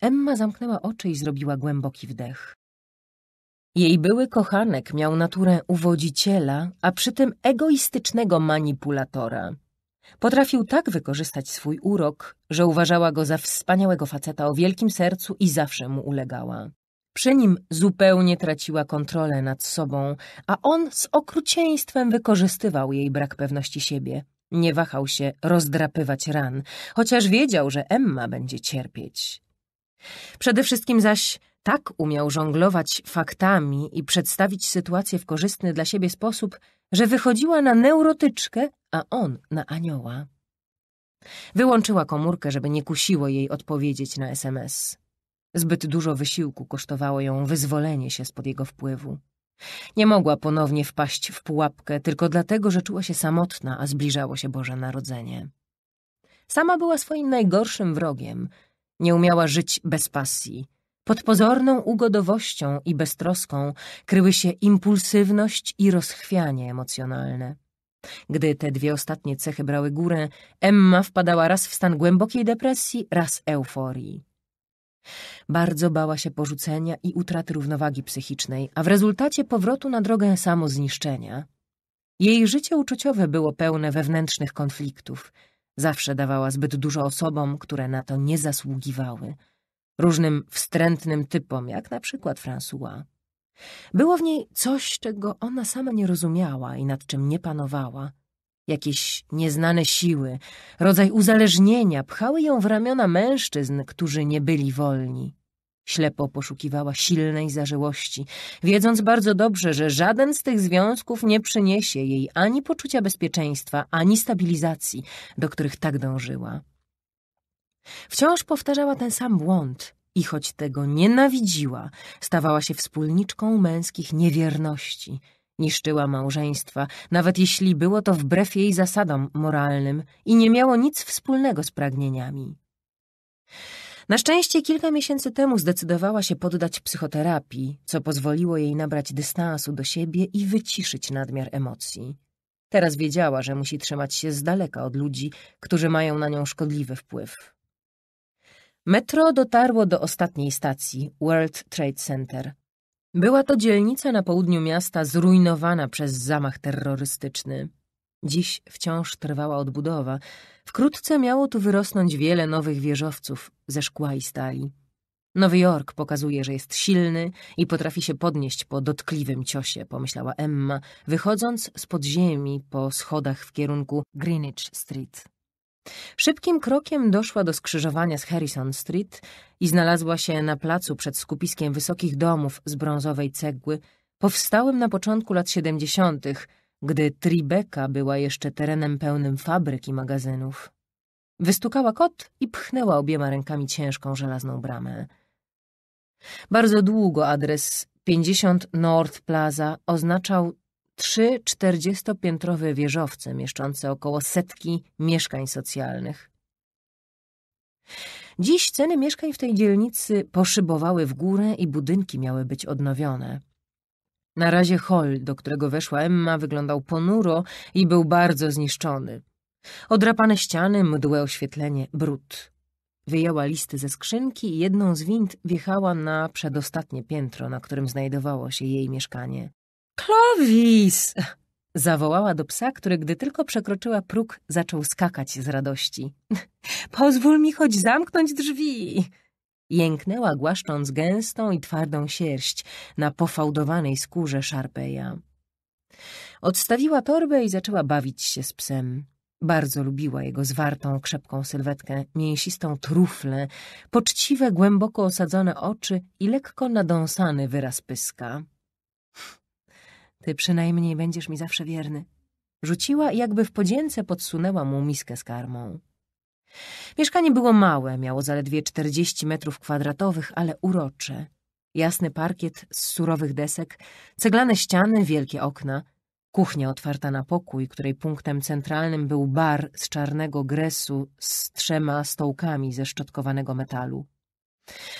Emma zamknęła oczy i zrobiła głęboki wdech. Jej były kochanek miał naturę uwodziciela, a przy tym egoistycznego manipulatora. Potrafił tak wykorzystać swój urok, że uważała go za wspaniałego faceta o wielkim sercu i zawsze mu ulegała. Przy nim zupełnie traciła kontrolę nad sobą, a on z okrucieństwem wykorzystywał jej brak pewności siebie, nie wahał się rozdrapywać ran, chociaż wiedział, że Emma będzie cierpieć. Przede wszystkim zaś tak umiał żonglować faktami i przedstawić sytuację w korzystny dla siebie sposób, że wychodziła na neurotyczkę, a on na anioła. Wyłączyła komórkę, żeby nie kusiło jej odpowiedzieć na SMS. Zbyt dużo wysiłku kosztowało ją wyzwolenie się spod jego wpływu. Nie mogła ponownie wpaść w pułapkę tylko dlatego, że czuła się samotna, a zbliżało się Boże Narodzenie. Sama była swoim najgorszym wrogiem. Nie umiała żyć bez pasji. Pod pozorną ugodowością i beztroską kryły się impulsywność i rozchwianie emocjonalne. Gdy te dwie ostatnie cechy brały górę, Emma wpadała raz w stan głębokiej depresji, raz euforii. Bardzo bała się porzucenia i utraty równowagi psychicznej, a w rezultacie powrotu na drogę samozniszczenia. Jej życie uczuciowe było pełne wewnętrznych konfliktów. Zawsze dawała zbyt dużo osobom, które na to nie zasługiwały. Różnym wstrętnym typom, jak na przykład François. Było w niej coś, czego ona sama nie rozumiała i nad czym nie panowała. Jakieś nieznane siły, rodzaj uzależnienia pchały ją w ramiona mężczyzn, którzy nie byli wolni. Ślepo poszukiwała silnej zażyłości, wiedząc bardzo dobrze, że żaden z tych związków nie przyniesie jej ani poczucia bezpieczeństwa, ani stabilizacji, do których tak dążyła. Wciąż powtarzała ten sam błąd i choć tego nienawidziła, stawała się wspólniczką męskich niewierności – niszczyła małżeństwa, nawet jeśli było to wbrew jej zasadom moralnym i nie miało nic wspólnego z pragnieniami. Na szczęście kilka miesięcy temu zdecydowała się poddać psychoterapii, co pozwoliło jej nabrać dystansu do siebie i wyciszyć nadmiar emocji. Teraz wiedziała, że musi trzymać się z daleka od ludzi, którzy mają na nią szkodliwy wpływ. Metro dotarło do ostatniej stacji, World Trade Center, była to dzielnica na południu miasta zrujnowana przez zamach terrorystyczny. Dziś wciąż trwała odbudowa. Wkrótce miało tu wyrosnąć wiele nowych wieżowców ze szkła i stali. Nowy Jork pokazuje, że jest silny i potrafi się podnieść po dotkliwym ciosie, pomyślała Emma, wychodząc z podziemi po schodach w kierunku Greenwich Street. Szybkim krokiem doszła do skrzyżowania z Harrison Street i znalazła się na placu przed skupiskiem wysokich domów z brązowej cegły, powstałym na początku lat 70., gdy Tribeca była jeszcze terenem pełnym fabryk i magazynów. Wystukała kot i pchnęła obiema rękami ciężką żelazną bramę. Bardzo długo adres 50 North Plaza oznaczał trzy czterdziestopiętrowe wieżowce mieszczące około setki mieszkań socjalnych. Dziś ceny mieszkań w tej dzielnicy poszybowały w górę i budynki miały być odnowione. Na razie hol, do którego weszła Emma, wyglądał ponuro i był bardzo zniszczony. Odrapane ściany, mdłe oświetlenie, brud. Wyjęła listy ze skrzynki i jedną z wind wjechała na przedostatnie piętro, na którym znajdowało się jej mieszkanie. Clovis! Zawołała do psa, który gdy tylko przekroczyła próg, zaczął skakać z radości. Pozwól mi choć zamknąć drzwi! Jęknęła głaszcząc gęstą i twardą sierść na pofałdowanej skórze szarpeja. Odstawiła torbę i zaczęła bawić się z psem. Bardzo lubiła jego zwartą, krzepką sylwetkę, mięsistą truflę, poczciwe, głęboko osadzone oczy i lekko nadąsany wyraz pyska. Ty przynajmniej będziesz mi zawsze wierny. Rzuciła i jakby w podzięce podsunęła mu miskę z karmą. Mieszkanie było małe, miało zaledwie 40 metrów kwadratowych, ale urocze. Jasny parkiet z surowych desek, ceglane ściany, wielkie okna, kuchnia otwarta na pokój, której punktem centralnym był bar z czarnego gresu z trzema stołkami ze szczotkowanego metalu.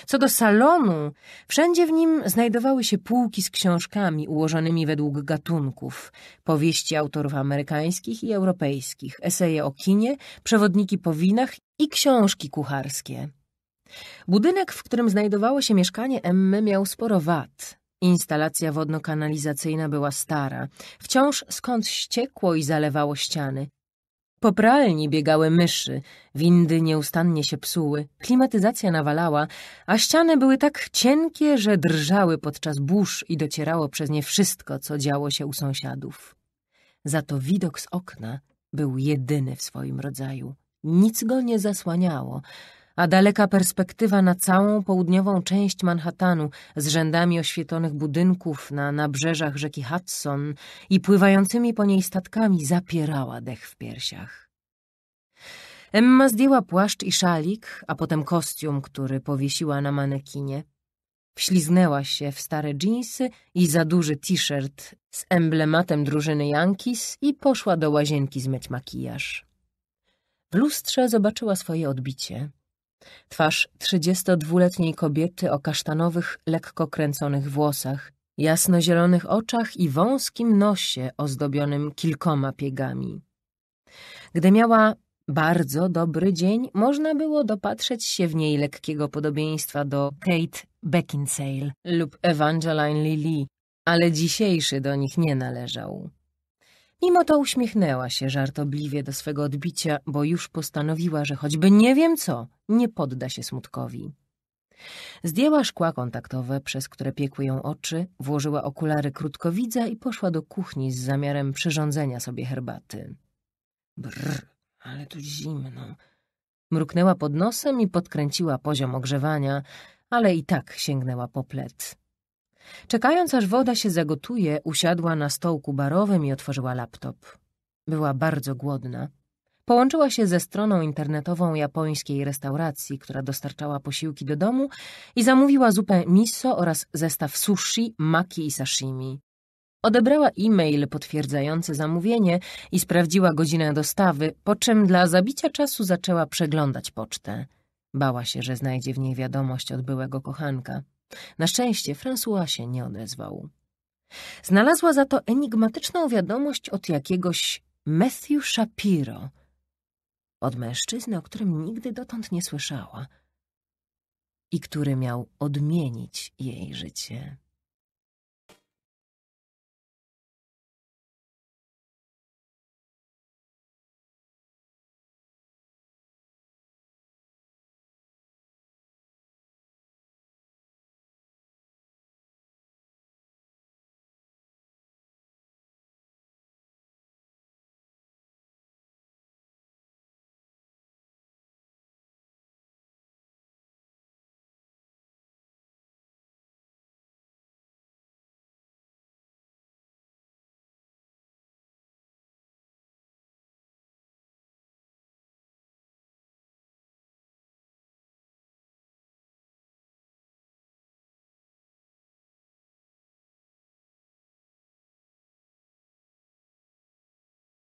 Co do salonu, wszędzie w nim znajdowały się półki z książkami ułożonymi według gatunków, powieści autorów amerykańskich i europejskich, eseje o kinie, przewodniki po winach i książki kucharskie. Budynek, w którym znajdowało się mieszkanie Emmy, miał sporo wad. Instalacja wodno-kanalizacyjna była stara, wciąż skąd ściekło i zalewało ściany. Po pralni biegały myszy, windy nieustannie się psuły, klimatyzacja nawalała, a ściany były tak cienkie, że drżały podczas burz i docierało przez nie wszystko, co działo się u sąsiadów. Za to widok z okna był jedyny w swoim rodzaju. Nic go nie zasłaniało, a daleka perspektywa na całą południową część Manhattanu z rzędami oświetlonych budynków na nabrzeżach rzeki Hudson i pływającymi po niej statkami zapierała dech w piersiach. Emma zdjęła płaszcz i szalik, a potem kostium, który powiesiła na manekinie. Wśliznęła się w stare dżinsy i za duży t-shirt z emblematem drużyny Yankees i poszła do łazienki zmyć makijaż. W lustrze zobaczyła swoje odbicie. Twarz trzydziestodwuletniej kobiety o kasztanowych, lekko kręconych włosach, jasnozielonych oczach i wąskim nosie ozdobionym kilkoma piegami. Gdy miała bardzo dobry dzień, można było dopatrzeć się w niej lekkiego podobieństwa do Kate Beckinsale lub Evangeline Lilly, ale dzisiejszy do nich nie należał. Mimo to uśmiechnęła się żartobliwie do swego odbicia, bo już postanowiła, że choćby nie wiem co, nie podda się smutkowi. Zdjęła szkła kontaktowe, przez które piekły ją oczy, włożyła okulary krótkowidza i poszła do kuchni z zamiarem przyrządzenia sobie herbaty. Brr, ale tu zimno. Mruknęła pod nosem i podkręciła poziom ogrzewania, ale i tak sięgnęła po plec. Czekając, aż woda się zagotuje, usiadła na stołku barowym i otworzyła laptop. Była bardzo głodna. Połączyła się ze stroną internetową japońskiej restauracji, która dostarczała posiłki do domu i zamówiła zupę miso oraz zestaw sushi, maki i sashimi. Odebrała e-mail potwierdzający zamówienie i sprawdziła godzinę dostawy, po czym dla zabicia czasu zaczęła przeglądać pocztę. Bała się, że znajdzie w niej wiadomość od byłego kochanka. Na szczęście François się nie odezwał. Znalazła za to enigmatyczną wiadomość od jakiegoś Matthew Shapiro, od mężczyzny, o którym nigdy dotąd nie słyszała i który miał odmienić jej życie.